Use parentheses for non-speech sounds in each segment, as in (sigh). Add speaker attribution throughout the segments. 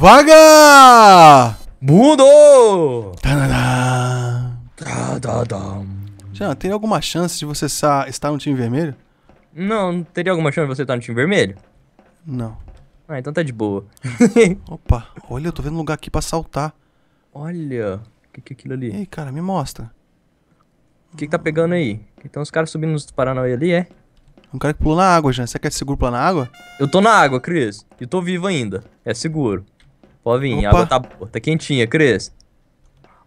Speaker 1: Vaga! Mundo! Jean, Tadadá. Já tem alguma chance de você estar no time vermelho?
Speaker 2: Não, não teria alguma chance de você estar no time vermelho? Não. Ah, então tá de boa. (laughs) Opa, olha, eu tô vendo um lugar aqui pra saltar. Olha, o que, que é aquilo ali? Ei, cara, me mostra. O que, que tá pegando aí? Então os caras subindo nos Paranauê ali, é? Um cara
Speaker 1: que pulou na água, já. Você quer seguro pular na água?
Speaker 2: Eu tô na água, Cris. E tô vivo ainda. É seguro. Pode vir, a água tá boa. Tá quentinha, Cris.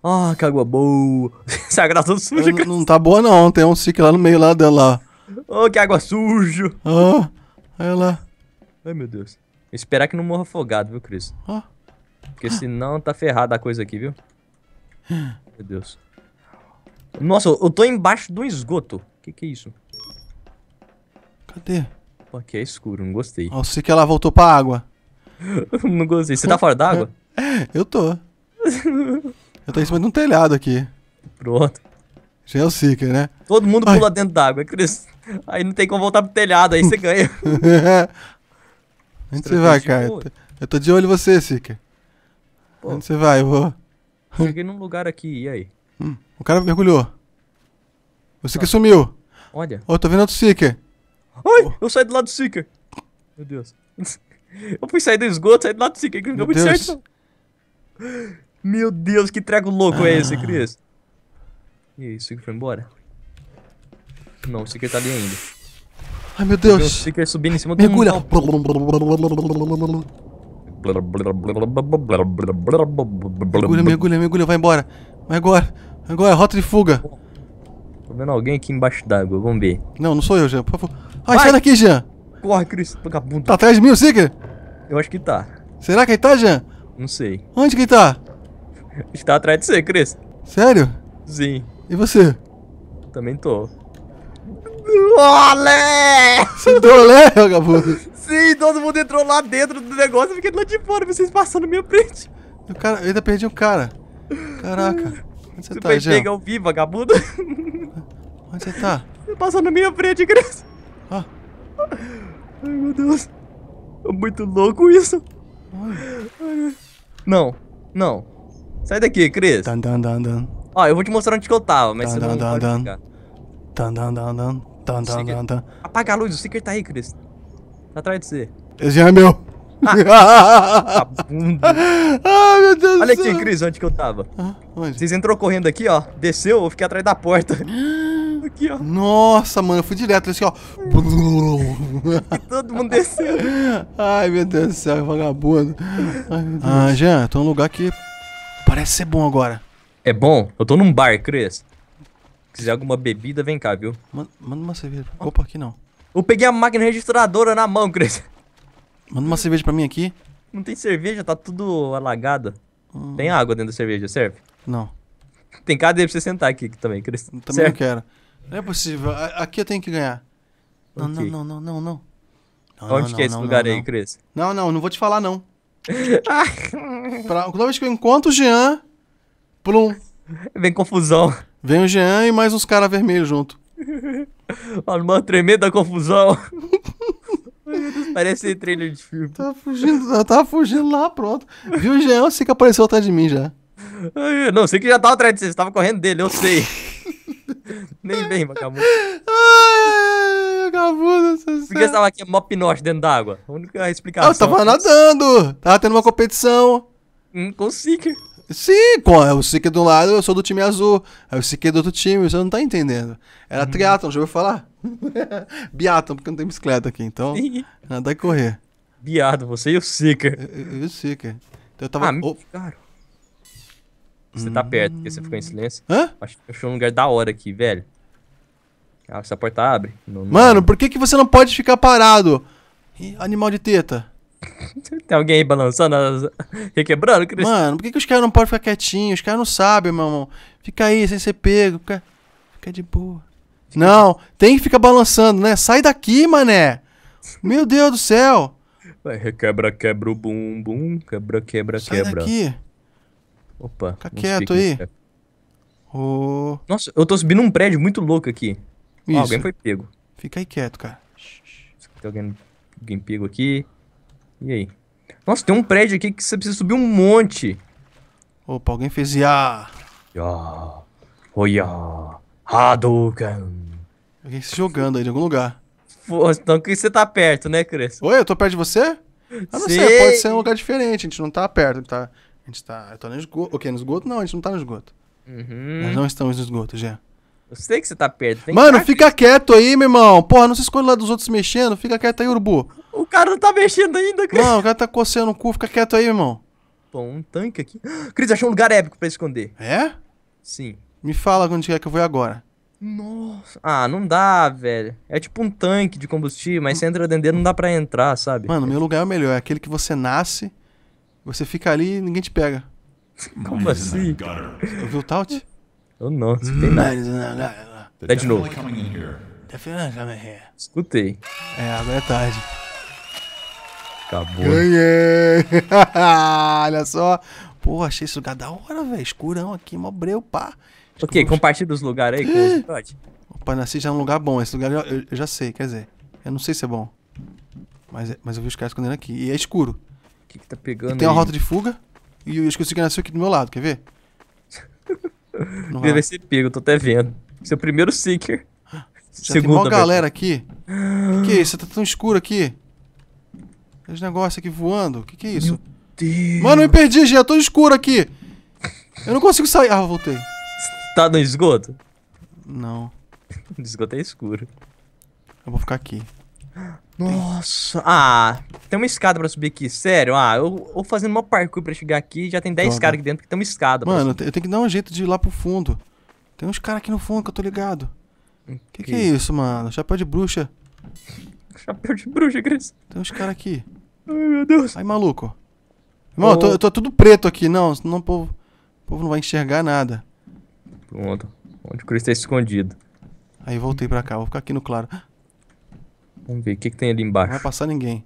Speaker 1: Ah, que água boa. (laughs) Essa
Speaker 2: água tá toda suja, Cris.
Speaker 1: Não, não tá boa não, tem um ciclo lá no meio lá dela.
Speaker 2: Oh, que água suja.
Speaker 1: Ah, olha lá.
Speaker 2: Ai, meu Deus. Esperar que não morra afogado, viu, Cris? Ah. Porque senão tá ferrada a coisa aqui, viu? Meu Deus. Nossa, eu tô embaixo do esgoto. Que que é isso? Cadê?
Speaker 1: Pô, aqui é escuro, não gostei. Ó, o sei que ela voltou pra água.
Speaker 2: (laughs) não gostei. Você tá fora d'água?
Speaker 1: (laughs) Eu tô. Eu tô em cima de um telhado aqui. Pronto. Já é o Seeker, né?
Speaker 2: Todo mundo Ai. pula dentro d'água, Cris. É aí não tem como voltar pro telhado, aí você ganha.
Speaker 1: (laughs) Onde você vai, cara? Eu tô de olho em você, Seeker. Pô, Onde você vai? Eu vou. Cheguei
Speaker 2: num lugar aqui, e aí?
Speaker 1: Hum, o cara mergulhou. O Seeker tá. sumiu. Olha. Ô, oh, tô vendo outro Seeker.
Speaker 2: Ai, oh. eu saí do lado do Seeker. Meu Deus. Eu fui sair do esgoto, saí do lado do que não deu muito Deus. certo. Meu Deus, que trago louco é esse, ah. Cris? E aí, o Seeker foi embora? Não, o Seeker tá ali ainda.
Speaker 1: Ai, meu Deus. o Seeker é subindo em cima do Mergulha. Mergulha, mergulha, mergulha, vai embora. Vai agora, agora, rota de fuga. Tô
Speaker 2: vendo alguém aqui embaixo d'água, vamos ver.
Speaker 1: Não, não sou eu, Jean, por favor. Ai, vai. sai daqui, Jean. Corre, Cris, vagabundo. Tá atrás de mim o Seeker? Eu acho que tá. Será que ele tá, Jean? Não sei. Onde que ele tá?
Speaker 2: Ele tá atrás de você, Cris. Sério? Sim. E você? Também tô.
Speaker 1: Olé! Você deu olé, vagabundo? Sim, todo mundo entrou lá dentro do negócio e fiquei lá de fora, vocês passando na minha frente. O cara, eu ainda perdi o um cara. Caraca. Onde você, você tá, vai Jean? pegar o
Speaker 2: vivo, vagabundo. Onde você tá? Você passou na minha frente, Cris. Ah. Ai, meu Deus. É muito louco isso. Ai. Não, não. Sai daqui, Cris. Dan, dan, Ó, eu vou te mostrar onde que eu tava, mas dan, você não dan, pode dan. ficar.
Speaker 1: Dan, dan,
Speaker 2: Apaga a luz, o Seeker tá aí, Cris. Tá atrás de você.
Speaker 1: Esse já é meu. Ah,
Speaker 2: (laughs) ah, meu Deus Olha aqui, Cris, onde que eu tava. Ah, Vocês entrou correndo aqui, ó. Desceu,
Speaker 1: eu fiquei atrás da porta. (gasps) descendo aqui, ó. Nossa, mano, eu fui direto assim, ó. (laughs) todo mundo descendo. Ai, meu Deus do céu, é vagabundo. Ai, meu Deus. Ah, Jean, tô num lugar que parece ser bom agora.
Speaker 2: É bom? Eu tô num bar, Cres. Se quiser alguma bebida, vem cá, viu?
Speaker 1: Manda, manda uma cerveja. Opa, aqui não. Eu peguei a máquina registradora na mão, Cres. Manda uma cerveja pra mim aqui. Não tem cerveja, tá
Speaker 2: tudo alagado. Hum. Tem água dentro da cerveja, serve? Não. Tem cadeira pra você sentar aqui também, Cris. Também serve? não quero.
Speaker 1: Não é possível. Aqui eu tenho que ganhar. Não, okay. não, não, não, não, não. não Onde não, que é esse não, lugar aí, Cris? Não, não, não vou te falar, não. (laughs) pra, toda vez que eu encontro o Jean, plum. Vem confusão. Vem o Jean e mais uns caras vermelhos junto. Uma (laughs) tremenda confusão. (laughs) Parece trailer de filme. Tava tá fugindo, tava tá, tá fugindo lá, pronto. Viu o Jean, eu sei que apareceu atrás de mim já.
Speaker 2: Não, sei que já tava atrás de você, você tava correndo dele, eu sei. (laughs) Nem bem, vagabundo. Ai, vagabundo, sensacional. Por que você tava aqui é mó pinote dentro d'água? A única explicação. eu tava é
Speaker 1: nadando. Tava tendo uma competição. Hum, com o Seeker. Sim, com, é o Seeker do lado, eu sou do time azul. Aí o Seeker do outro time, você não tá entendendo. Era uhum. triatlon, já ouviu falar? (laughs) Biatlon, porque não tem bicicleta aqui, então. nada a correr. Biado, você e o Seeker. Eu, eu, eu o Seeker. Então eu tava. Ah, oh, cara. Você hum. tá perto, porque você ficou em hum. silêncio. Hã? Acho
Speaker 2: que achou um lugar da hora aqui, velho. Ah, essa porta abre. Não, não... Mano, por
Speaker 1: que, que você não pode ficar parado? Animal de teta. (laughs) Tem alguém aí balançando, (laughs) requebrando, Cris? Mano, por que, que os caras não podem ficar quietinhos? Os caras não sabem, meu irmão. Fica aí, sem ser pego. Fica, fica de boa. não, tem que ficar balançando, né? Sai daqui, mané. Meu Deus do céu.
Speaker 2: Vai, quebra, quebra o bumbum. Quebra, quebra, Sai quebra. Sai daqui. Opa. Fica quieto aí. Nossa, eu tô subindo um prédio muito louco aqui. Isso. alguém foi pego.
Speaker 1: Fica aí quieto, cara.
Speaker 2: Tem alguém, alguém pego aqui. E aí? Nossa, tem um prédio aqui que você
Speaker 1: precisa subir um monte. Opa, alguém fez ya.
Speaker 2: Ya.
Speaker 1: Oya. Hadouken. Alguém se jogando aí de algum lugar.
Speaker 2: então que você tá perto, né, Cris? Oi, eu tô perto de você?
Speaker 1: Ah, não sei. sei, pode ser um lugar diferente, a gente não tá perto, tá? A gente tá. Eu tô no esgoto. O que No esgoto? Não, a gente não tá no esgoto. Uhum. Nós não estamos no esgoto, Jean.
Speaker 2: Eu sei que você tá perto. Tem Mano, fica quieto aí,
Speaker 1: meu irmão. Porra, não se esconde lá dos outros mexendo. Fica quieto aí, urubu. O cara não tá mexendo ainda, Cris. Não, o cara tá coçando o cu. Fica quieto aí, meu irmão.
Speaker 2: Pô, um tanque aqui. (gasps)
Speaker 1: Cris, achou um lugar épico pra esconder. É? Sim. Me fala
Speaker 2: onde é que eu vou agora. Nossa. Ah, não dá, velho. É tipo um tanque de combustível,
Speaker 1: mas hum. você entra dentro não dá pra entrar, sabe? Mano, meu lugar é o melhor. É aquele que você nasce você fica ali e ninguém te pega. (laughs) Como assim? Eu né? vi o Taut? Eu não, escutei hum. nada. Dá é de novo. Tá é tá é escutei. É, agora é tarde. Acabou. Ganhei! (laughs) Olha só. Pô, achei esse lugar da hora, velho. Escurão aqui, mó breu, pá. Ok, compartilha os lugares aí com o Todd. Opa, nasci já é um lugar bom. Esse lugar eu, eu, já sei, quer dizer. Eu não sei se é bom. Mas, mas eu vi os caras escondendo aqui. E é escuro que, que tá pegando? E tem aí? uma rota de fuga e eu esqueci que nasceu aqui do meu lado, quer ver? (laughs) Deve ser
Speaker 2: pego, tô até vendo. Seu primeiro seeker. Já Segunda, tem uma galera aqui.
Speaker 1: O que, que, é isso? Tá tão escuro aqui. Os negócios aqui voando. O que, que, é isso? Meu Deus. Mano, eu me perdi, já tô escuro aqui. Eu não consigo sair. Ah, voltei.
Speaker 2: Tá no esgoto? Não. (laughs) O esgoto é escuro. Eu vou ficar aqui.
Speaker 1: Nossa.
Speaker 2: Ah, tem uma escada pra subir aqui. Sério, ah, eu, vou fazendo uma parkour pra chegar aqui. Já tem 10 caras aqui dentro que tem uma escada. Mano, eu
Speaker 1: tenho que dar um jeito de ir lá pro fundo. Tem uns caras aqui no fundo que eu tô ligado. O que, que, é isso, mano? Chapéu de bruxa. Chapéu de bruxa, Cris. Tem uns caras aqui. Ai, meu Deus. Ai, maluco. Irmão, oh. eu, tô, eu tô tudo preto aqui. Não, senão o povo, o povo não vai enxergar nada.
Speaker 2: Pronto. Onde o Cris tá escondido.
Speaker 1: Aí voltei pra cá, vou ficar aqui no claro.
Speaker 2: Vamos ver, o que, que tem ali embaixo? Não vai
Speaker 1: passar ninguém.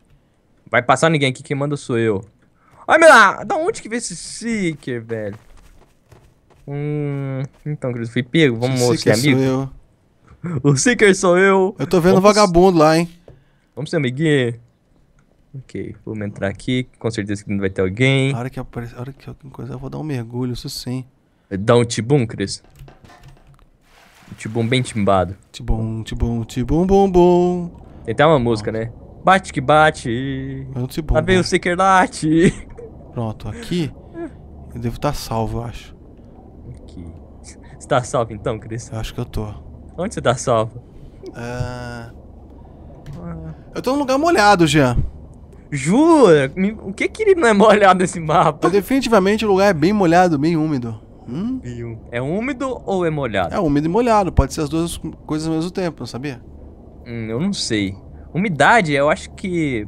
Speaker 2: Vai passar ninguém aqui, quem manda sou eu. Ai, meu lá, ah, da onde que veio esse seeker, velho? Hum, então, Cris, fui
Speaker 1: pego, vamos ser amigo? Sou eu. (laughs) O seeker sou eu. Eu tô vendo vamos... vagabundo lá, hein?
Speaker 2: Vamos ser amiguinho. Ok, vamos entrar aqui, com certeza que não vai ter alguém. A
Speaker 1: hora que aparecer, a hora que alguma coisa, eu vou dar um mergulho, isso sim.
Speaker 2: É, dá um tibum, Cris? Um tibum bem timbado. Tibum,
Speaker 1: tibum, tibum, bom, bom. Tem até uma música, né?
Speaker 2: Bate que bate. Antes é bom. Lá vem né? o
Speaker 1: Sequerlate. Pronto, aqui eu devo estar salvo, eu acho.
Speaker 2: Aqui. Você tá salvo
Speaker 1: então, Cris? Eu acho que eu tô. Onde você tá salvo? Ah... Eu tô num lugar molhado, Jean. Jura? O que que ele não é molhado nesse mapa? definitivamente o lugar é bem molhado, bem úmido. Hum? É úmido ou é molhado? É úmido e molhado, pode ser as duas coisas ao mesmo tempo, não sabia? Hum, eu não sei. Umidade, eu acho que.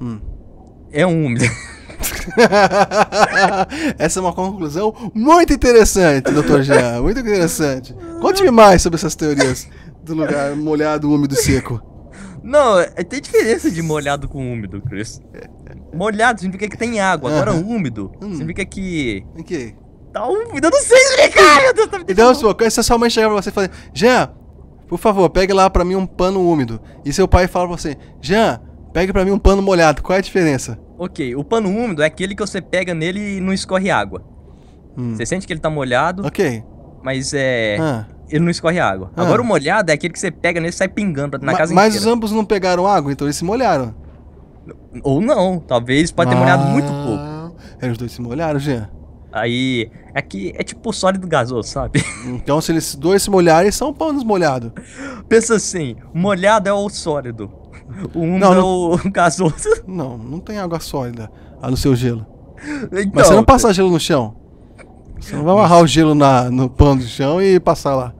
Speaker 1: Hum. É úmido. (laughs) essa é uma conclusão muito interessante, doutor Jean. Muito interessante. Conte-me mais sobre essas teorias do lugar molhado, úmido, seco.
Speaker 2: Não, é, tem diferença de molhado com úmido, Chris. Molhado significa que tem água, agora uh -huh. úmido hum. significa que. O okay. Tá úmido, eu não sei explicar,
Speaker 1: Deus, Então, se só mãe chegar pra você e falar: Jean, por favor, pegue lá para mim um pano úmido. E seu pai fala pra você: Jean, pegue para mim um pano molhado. Qual é a diferença?
Speaker 2: Ok, o pano úmido é aquele que você pega nele e não escorre água. Hum. Você sente que ele tá molhado. Ok. Mas é. Ah. Ele não escorre água. Ah. Agora o molhado é aquele que você pega nele e sai pingando na Ma casa mas inteira. Mas os
Speaker 1: ambos não pegaram água, então eles se molharam. Ou não,
Speaker 2: talvez pode ter ah. molhado muito pouco. Ah, é, os dois se molharam, Jean. Aí, é que é tipo sólido gasoso, sabe? (laughs) Então, se eles
Speaker 1: dois se molharem, são panos molhados. Pensa assim, molhado é o sólido. Um não, é o (laughs) gasoso. Não, não tem água sólida, a seu gelo. Então, Mas você não passa gelo no chão. Você não vai amarrar o gelo na, no pano do chão e passar lá.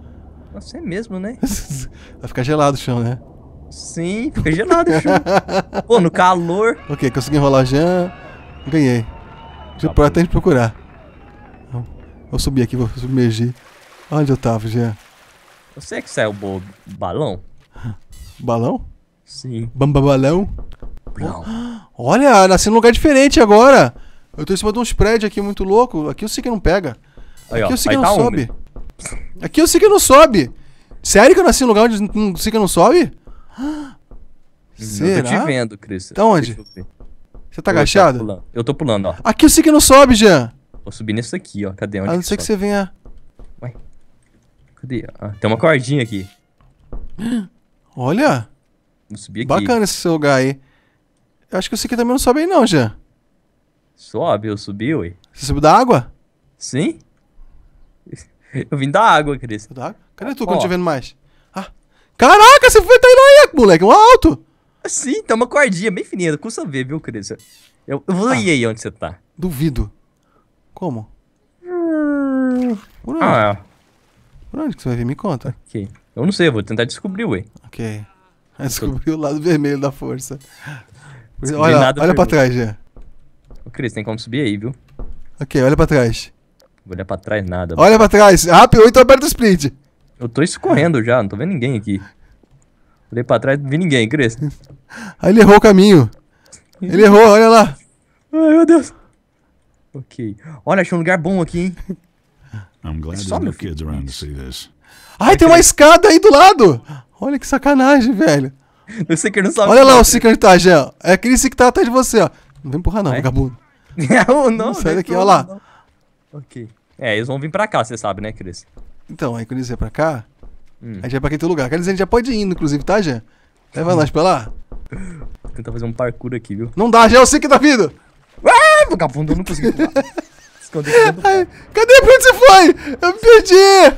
Speaker 2: Você mesmo, né? (laughs)
Speaker 1: vai ficar gelado o chão, né? Sim, fica gelado o chão. Pô, no calor. Ok, consegui enrolar já. Ganhei. Tá Você pode até procurar. Eu subi aqui, vou submergir. Onde eu tava, Jean?
Speaker 2: Você é que saiu o balão?
Speaker 1: Balão? Sim. Bambabalão? Não. (gasps) Olha, nasci num lugar diferente agora. Eu tô em cima de uns prédios aqui muito louco. Aqui eu sei que não pega. Aqui aí, ó, eu sei que não tá sobe. Úmido. Aqui eu sei que não sobe. Sério que eu nasci num lugar onde eu sei que não sobe? Será?
Speaker 2: (gasps) Hum, eu tô te vendo, Cris. Tá onde?
Speaker 1: Você tá eu agachado?
Speaker 2: Tô eu tô pulando, ó. Aqui
Speaker 1: eu sei que não sobe, Jean.
Speaker 2: Vou subir nesse aqui, ó. Cadê? Onde a não ser que, que você
Speaker 1: venha... Ué?
Speaker 2: Cadê? Ah, tem uma cordinha aqui.
Speaker 1: (gasps) Olha!
Speaker 2: Vou subir aqui. Bacana
Speaker 1: esse lugar aí. Eu acho que esse aqui também não sobe aí não, Jean.
Speaker 2: Sobe, eu subi, ué.
Speaker 1: Você subiu da água?
Speaker 2: Sim. (laughs) Eu vim da água, Cris. Da
Speaker 1: água? Cadê tu Quando eu não te vendo mais? Ah. Caraca, você foi treinando aí, moleque, um alto!
Speaker 2: Sim, tá uma cordinha bem fininha, custa ver, viu, Cris? Eu, eu vou ah, aí onde você tá.
Speaker 1: Duvido. Como? Por onde? Ah, é. Por onde que você vai vir? Me conta. Ok. Eu não sei, eu vou tentar descobrir, ué. Ok. Descobri o lado vermelho da força. Descobri olha, olha pra trás,
Speaker 2: já. Ô, Cris, tem como subir aí, viu?
Speaker 1: Ok, olha pra trás.
Speaker 2: Vou olhar pra trás nada. Olha mano. pra
Speaker 1: trás. Rápido, então aperta o split.
Speaker 2: Eu tô escorrendo já, não tô vendo ninguém aqui. Olhei pra trás, não vi ninguém, Cris.
Speaker 1: (laughs) aí ele errou o caminho. (laughs) Ele errou, olha lá. Ai, meu Deus. Ok. Olha, achei um lugar bom aqui, hein? (laughs) I'm glad é só, meu no kids around to see this. Ai, tem uma escada aí do lado! Olha que sacanagem, velho. (laughs) sei que não
Speaker 2: sabe. Olha lá o Seeker
Speaker 1: onde tá, Gel. É aquele Seeker que tá atrás de você, ó. Não vem empurrar não, é? (laughs) não, não, Sai daqui, olha lá. Não.
Speaker 2: Ok. É, eles vão vir pra cá, você sabe, né, Cris?
Speaker 1: Então, aí quando eles vêm pra cá, hum. a gente vai pra aquele lugar. Quer dizer, a gente já pode ir, inclusive, tá, Gel? Leva nós pra lá. Vou tentar fazer um parkour aqui, viu? Não dá, Gel, é o Seeker tá vindo! vagabundo, eu não consegui pular. (laughs) Ai, cadê? Pra onde você foi? Eu me perdi!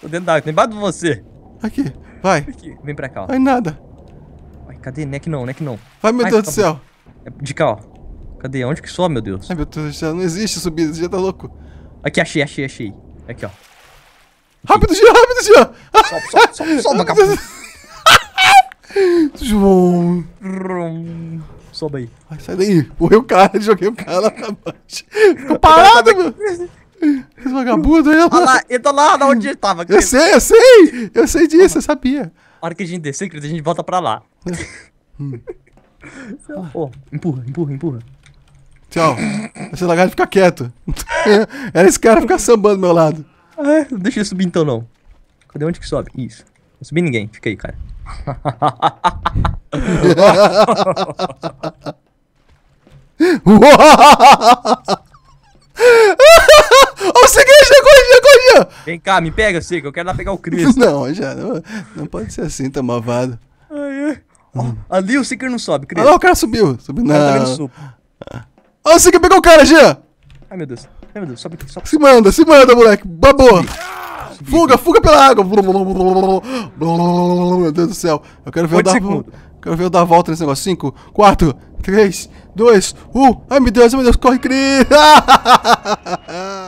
Speaker 2: Tô dentro da água, tem embaixo de
Speaker 1: você. Aqui, vai.
Speaker 2: Aqui. Vem pra cá,
Speaker 1: ó. Ai, nada. Ai, cadê?
Speaker 2: Neck não, neck é não. É Ai, meu Ai, Deus do céu. É de cá, ó. Cadê? Onde que sobe, meu Deus? Ai, meu Deus do céu,
Speaker 1: não existe subida, você já tá louco. Aqui, achei, achei, achei. Aqui, ó. Aqui. Rápido, Jean, rápido, Jean! Sobe, sobe, sobe, sobe, vagabundo. João. Sobe aí. Ai, sai daí. Morreu o cara, joguei o cara lá pra baixo. Ficou parado, meu. Esse vagabundo aí. Ah Olha lá, ele tá lá onde ele tava. Eu sei, eu sei. Eu sei disso, eu sabia.
Speaker 2: A hora que a gente descer, querido, a gente volta pra lá.
Speaker 1: Oh, empurra, empurra, empurra. Tchau. Esse lagarto fica quieto. Era esse cara ficar sambando do meu lado. É, deixa ele subir então não.
Speaker 2: Cadê onde que sobe? Isso. Não subi ninguém. Fica aí, cara.
Speaker 1: Ô, Siga, já chegou, Jean,
Speaker 2: Vem cá, me pega, Siga, eu quero
Speaker 1: lá pegar o Cris. (laughs) não, já, não, não pode ser assim, tá mavado. Ai, ai. ali o Seeker não sobe, Cris. Ah, lá, o cara subiu. Subiu, tá nada. Ah, Ó, o Seeker pegou o cara, Jean.
Speaker 2: Ai, meu Deus. Ai, meu Deus, sobe aqui,
Speaker 1: sobe. Se manda, se manda, moleque. Babou. Fuga, fuga pela água! Meu Deus do céu. Eu quero ver eu dar, quero ver eu dar volta nesse negócio. 5, 4, 3, 2, 1. Ai meu Deus, meu Deus, corre, Cris! (laughs)